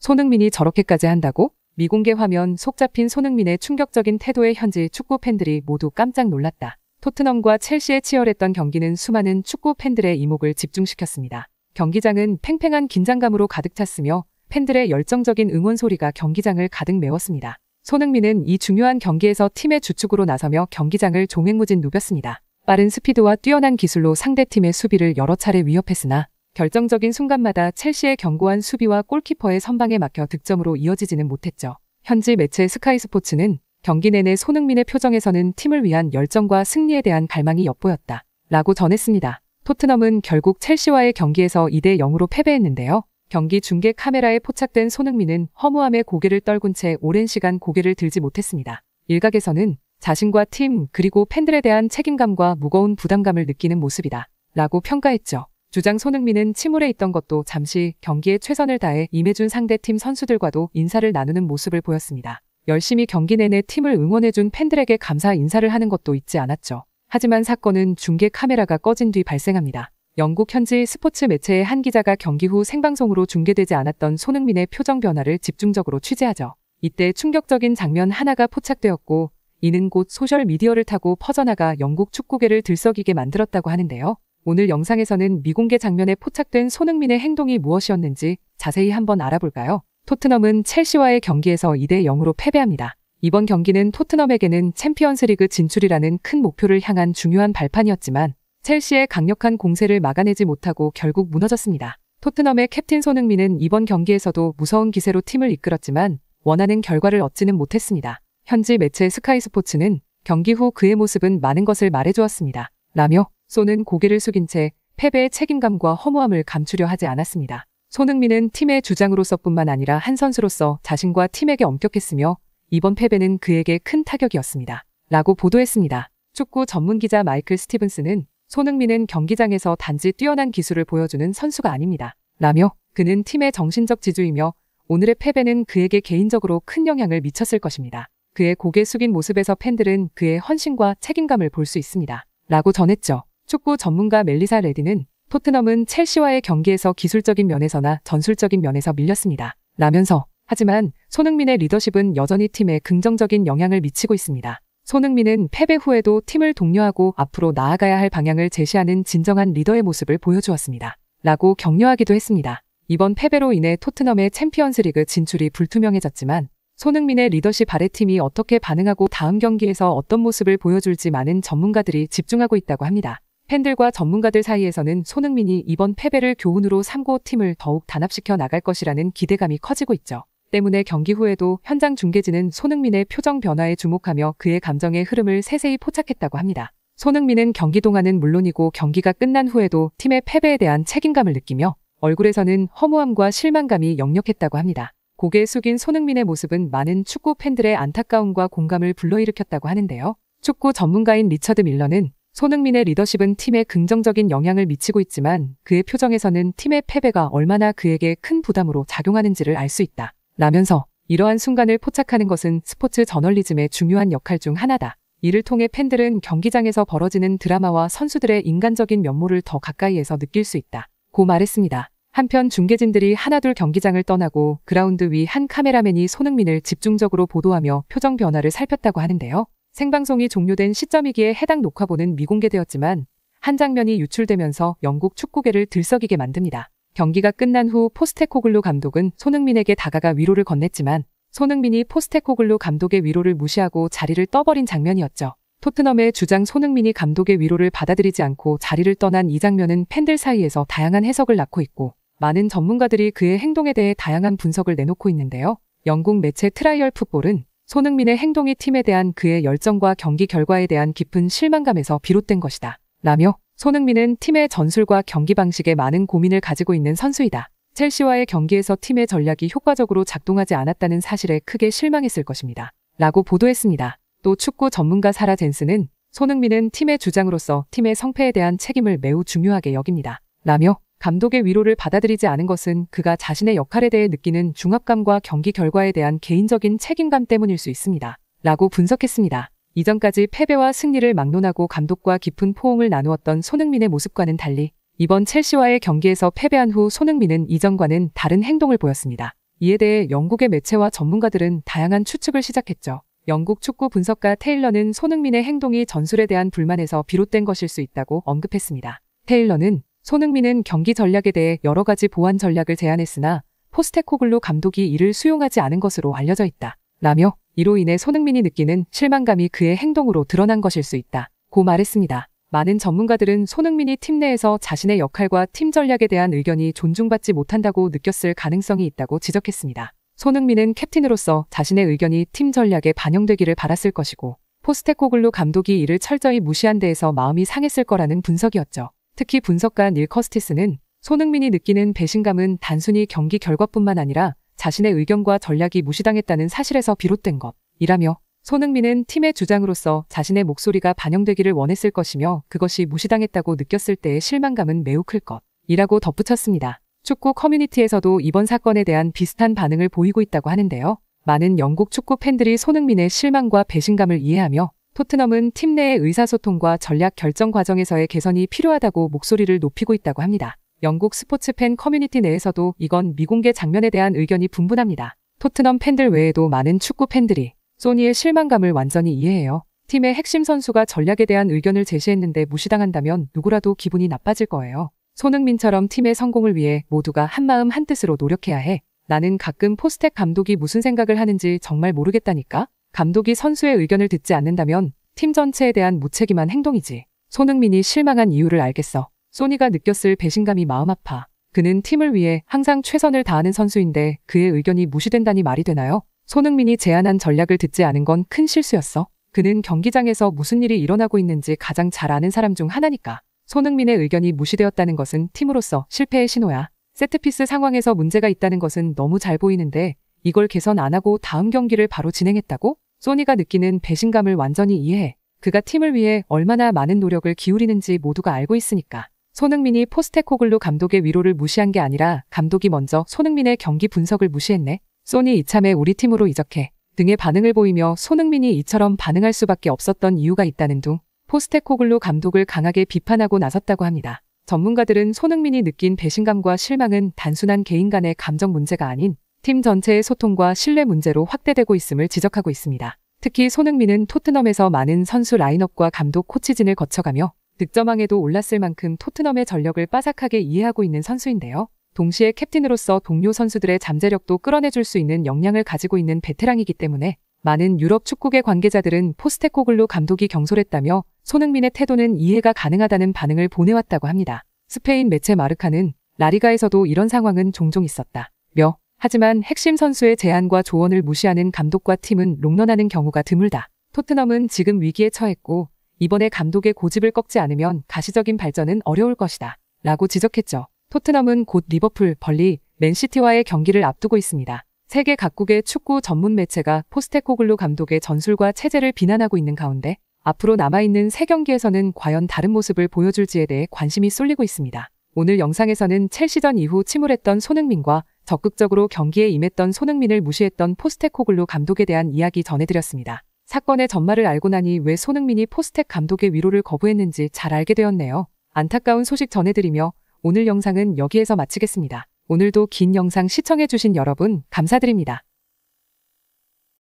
손흥민이 저렇게까지 한다고? 미공개 화면 속 잡힌 손흥민의 충격적인 태도에 현지 축구 팬들이 모두 깜짝 놀랐다. 토트넘과 첼시의 치열했던 경기는 수많은 축구 팬들의 이목을 집중시켰습니다. 경기장은 팽팽한 긴장감으로 가득 찼으며 팬들의 열정적인 응원 소리가 경기장을 가득 메웠습니다. 손흥민은 이 중요한 경기에서 팀의 주축으로 나서며 경기장을 종횡무진 누볐습니다. 빠른 스피드와 뛰어난 기술로 상대팀의 수비를 여러 차례 위협했으나 결정적인 순간마다 첼시의 견고한 수비와 골키퍼의 선방에 막혀 득점으로 이어지지는 못했죠. 현지 매체 스카이 스포츠는 경기 내내 손흥민의 표정에서는 팀을 위한 열정과 승리에 대한 갈망이 엿보였다. 라고 전했습니다. 토트넘은 결국 첼시와의 경기에서 2대 0으로 패배했는데요. 경기 중계 카메라에 포착된 손흥민은 허무함에 고개를 떨군 채 오랜 시간 고개를 들지 못했습니다. 일각에서는 자신과 팀 그리고 팬들에 대한 책임감과 무거운 부담감을 느끼는 모습이다. 라고 평가했죠. 주장 손흥민은 침울해 있던 것도 잠시 경기에 최선을 다해 임해준 상대팀 선수들과도 인사를 나누는 모습을 보였습니다. 열심히 경기 내내 팀을 응원해준 팬들에게 감사 인사를 하는 것도 잊지 않았죠. 하지만 사건은 중계 카메라가 꺼진 뒤 발생합니다. 영국 현지 스포츠 매체의 한 기자가 경기 후 생방송으로 중계되지 않았던 손흥민의 표정 변화를 집중적으로 취재하죠. 이때 충격적인 장면 하나가 포착되었고 이는 곧 소셜미디어를 타고 퍼져나가 영국 축구계를 들썩이게 만들었다고 하는데요. 오늘 영상에서는 미공개 장면에 포착된 손흥민의 행동이 무엇이었는지 자세히 한번 알아볼까요? 토트넘은 첼시와의 경기에서 2대 0으로 패배합니다. 이번 경기는 토트넘에게는 챔피언스리그 진출이라는 큰 목표를 향한 중요한 발판이었지만 첼시의 강력한 공세를 막아내지 못하고 결국 무너졌습니다. 토트넘의 캡틴 손흥민은 이번 경기에서도 무서운 기세로 팀을 이끌었지만 원하는 결과를 얻지는 못했습니다. 현지 매체 스카이 스포츠는 경기 후 그의 모습은 많은 것을 말해주었습니다. 라며 소는 고개를 숙인 채 패배의 책임감과 허무함을 감추려 하지 않았습니다. 손흥민은 팀의 주장으로서뿐만 아니라 한 선수로서 자신과 팀에게 엄격했으며 이번 패배는 그에게 큰 타격이었습니다. 라고 보도했습니다. 축구 전문 기자 마이클 스티븐스는 손흥민은 경기장에서 단지 뛰어난 기술을 보여주는 선수가 아닙니다. 라며 그는 팀의 정신적 지주이며 오늘의 패배는 그에게 개인적으로 큰 영향을 미쳤을 것입니다. 그의 고개 숙인 모습에서 팬들은 그의 헌신과 책임감을 볼 수 있습니다. 라고 전했죠. 축구 전문가 멜리사 레디는 토트넘은 첼시와의 경기에서 기술적인 면에서나 전술적인 면에서 밀렸습니다. 라면서 하지만 손흥민의 리더십은 여전히 팀에 긍정적인 영향을 미치고 있습니다. 손흥민은 패배 후에도 팀을 독려하고 앞으로 나아가야 할 방향을 제시하는 진정한 리더의 모습을 보여주었습니다. 라고 격려하기도 했습니다. 이번 패배로 인해 토트넘의 챔피언스 리그 진출이 불투명해졌지만 손흥민의 리더십 아래 팀이 어떻게 반응하고 다음 경기에서 어떤 모습을 보여줄지 많은 전문가들이 집중하고 있다고 합니다. 팬들과 전문가들 사이에서는 손흥민이 이번 패배를 교훈으로 삼고 팀을 더욱 단합시켜 나갈 것이라는 기대감이 커지고 있죠. 때문에 경기 후에도 현장 중계진은 손흥민의 표정 변화에 주목하며 그의 감정의 흐름을 세세히 포착했다고 합니다. 손흥민은 경기 동안은 물론이고 경기가 끝난 후에도 팀의 패배에 대한 책임감을 느끼며 얼굴에서는 허무함과 실망감이 역력했다고 합니다. 고개 숙인 손흥민의 모습은 많은 축구 팬들의 안타까움과 공감을 불러일으켰다고 하는데요. 축구 전문가인 리처드 밀러는 손흥민의 리더십은 팀에 긍정적인 영향을 미치고 있지만 그의 표정에서는 팀의 패배가 얼마나 그에게 큰 부담으로 작용하는지를 알 수 있다. 라면서 이러한 순간을 포착하는 것은 스포츠 저널리즘의 중요한 역할 중 하나다. 이를 통해 팬들은 경기장에서 벌어지는 드라마와 선수들의 인간적인 면모를 더 가까이에서 느낄 수 있다. 고 말했습니다. 한편 중계진들이 하나둘 경기장을 떠나고 그라운드 위 한 카메라맨이 손흥민을 집중적으로 보도하며 표정 변화를 살폈다고 하는데요. 생방송이 종료된 시점이기에 해당 녹화본은 미공개되었지만 한 장면이 유출되면서 영국 축구계를 들썩이게 만듭니다. 경기가 끝난 후 포스테코글루 감독은 손흥민에게 다가가 위로를 건넸지만 손흥민이 포스테코글루 감독의 위로를 무시하고 자리를 떠버린 장면이었죠. 토트넘의 주장 손흥민이 감독의 위로를 받아들이지 않고 자리를 떠난 이 장면은 팬들 사이에서 다양한 해석을 낳고 있고 많은 전문가들이 그의 행동에 대해 다양한 분석을 내놓고 있는데요. 영국 매체 트라이얼 풋볼은 손흥민의 행동이 팀에 대한 그의 열정과 경기 결과에 대한 깊은 실망감에서 비롯된 것이다. 라며 손흥민은 팀의 전술과 경기 방식에 많은 고민을 가지고 있는 선수이다. 첼시와의 경기에서 팀의 전략이 효과적으로 작동하지 않았다는 사실에 크게 실망했을 것입니다. 라고 보도했습니다. 또 축구 전문가 사라 젠스는 손흥민은 팀의 주장으로서 팀의 성패에 대한 책임을 매우 중요하게 여깁니다. 라며 감독의 위로를 받아들이지 않은 것은 그가 자신의 역할에 대해 느끼는 중압감과 경기 결과에 대한 개인적인 책임감 때문일 수 있습니다. 라고 분석했습니다. 이전까지 패배와 승리를 막론하고 감독과 깊은 포옹을 나누었던 손흥민의 모습과는 달리 이번 첼시와의 경기에서 패배한 후 손흥민은 이전과는 다른 행동을 보였습니다. 이에 대해 영국의 매체와 전문가들은 다양한 추측을 시작했죠. 영국 축구 분석가 테일러는 손흥민의 행동이 전술에 대한 불만에서 비롯된 것일 수 있다고 언급했습니다. 테일러는 손흥민은 경기 전략에 대해 여러 가지 보완 전략을 제안했으나 포스테코글로 감독이 이를 수용하지 않은 것으로 알려져 있다. 라며 이로 인해 손흥민이 느끼는 실망감이 그의 행동으로 드러난 것일 수 있다. 고 말했습니다. 많은 전문가들은 손흥민이 팀 내에서 자신의 역할과 팀 전략에 대한 의견이 존중받지 못한다고 느꼈을 가능성이 있다고 지적했습니다. 손흥민은 캡틴으로서 자신의 의견이 팀 전략에 반영되기를 바랐을 것이고 포스테코글루 감독이 이를 철저히 무시한 데에서 마음이 상했을 거라는 분석이었죠. 특히 분석가 닐 커스티스는 손흥민이 느끼는 배신감은 단순히 경기 결과뿐만 아니라 자신의 의견과 전략이 무시당했다는 사실에서 비롯된 것이라며 손흥민은 팀의 주장으로서 자신의 목소리가 반영되기를 원했을 것이며 그것이 무시당했다고 느꼈을 때의 실망감은 매우 클 것이라고 덧붙였습니다. 축구 커뮤니티에서도 이번 사건에 대한 비슷한 반응을 보이고 있다고 하는데요. 많은 영국 축구 팬들이 손흥민의 실망과 배신감을 이해하며 토트넘은 팀 내의 의사소통과 전략 결정 과정에서의 개선이 필요하다고 목소리를 높이고 있다고 합니다. 영국 스포츠 팬 커뮤니티 내에서도 이건 미공개 장면에 대한 의견이 분분합니다. 토트넘 팬들 외에도 많은 축구 팬들이 소니의 실망감을 완전히 이해해요. 팀의 핵심 선수가 전략에 대한 의견을 제시했는데 무시당한다면 누구라도 기분이 나빠질 거예요. 손흥민처럼 팀의 성공을 위해 모두가 한마음 한뜻으로 노력해야 해. 나는 가끔 포스텍 감독이 무슨 생각을 하는지 정말 모르겠다니까? 감독이 선수의 의견을 듣지 않는다면 팀 전체에 대한 무책임한 행동이지. 손흥민이 실망한 이유를 알겠어. 소니가 느꼈을 배신감이 마음 아파. 그는 팀을 위해 항상 최선을 다하는 선수인데 그의 의견이 무시된다니 말이 되나요? 손흥민이 제안한 전략을 듣지 않은 건 큰 실수였어. 그는 경기장에서 무슨 일이 일어나고 있는지 가장 잘 아는 사람 중 하나니까. 손흥민의 의견이 무시되었다는 것은 팀으로서 실패의 신호야. 세트피스 상황에서 문제가 있다는 것은 너무 잘 보이는데 이걸 개선 안 하고 다음 경기를 바로 진행했다고? 소니가 느끼는 배신감을 완전히 이해해. 그가 팀을 위해 얼마나 많은 노력을 기울이는지 모두가 알고 있으니까. 손흥민이 포스테코글루 감독의 위로를 무시한 게 아니라 감독이 먼저 손흥민의 경기 분석을 무시했네. 소니 이참에 우리 팀으로 이적해. 등의 반응을 보이며 손흥민이 이처럼 반응할 수밖에 없었던 이유가 있다는 둥 포스테코글루 감독을 강하게 비판하고 나섰다고 합니다. 전문가들은 손흥민이 느낀 배신감과 실망은 단순한 개인 간의 감정 문제가 아닌 팀 전체의 소통과 신뢰 문제로 확대되고 있음을 지적하고 있습니다. 특히 손흥민은 토트넘에서 많은 선수 라인업과 감독 코치진을 거쳐가며 득점왕에도 올랐을 만큼 토트넘의 전력을 빠삭하게 이해하고 있는 선수인데요. 동시에 캡틴으로서 동료 선수들의 잠재력도 끌어내줄 수 있는 역량을 가지고 있는 베테랑이기 때문에 많은 유럽 축구계 관계자들은 포스테코글루 감독이 경솔했다며 손흥민의 태도는 이해가 가능하다는 반응을 보내왔다고 합니다. 스페인 매체 마르카는 라리가에서도 이런 상황은 종종 있었다. 며 하지만 핵심 선수의 제안과 조언을 무시하는 감독과 팀은 롱런하는 경우가 드물다. 토트넘은 지금 위기에 처했고 이번에 감독의 고집을 꺾지 않으면 가시적인 발전은 어려울 것이다. 라고 지적했죠. 토트넘은 곧 리버풀, 벌리, 맨시티와의 경기를 앞두고 있습니다. 세계 각국의 축구 전문 매체가 포스테코글루 감독의 전술과 체제를 비난하고 있는 가운데 앞으로 남아있는 세 경기에서는 과연 다른 모습을 보여줄지에 대해 관심이 쏠리고 있습니다. 오늘 영상에서는 첼시전 이후 침울했던 손흥민과 적극적으로 경기에 임했던 손흥민을 무시했던 포스텍코글루 감독에 대한 이야기 전해드렸습니다. 사건의 전말을 알고 나니 왜 손흥민이 포스텍 감독의 위로를 거부했는지 잘 알게 되었네요. 안타까운 소식 전해드리며 오늘 영상은 여기에서 마치겠습니다. 오늘도 긴 영상 시청해주신 여러분 감사드립니다.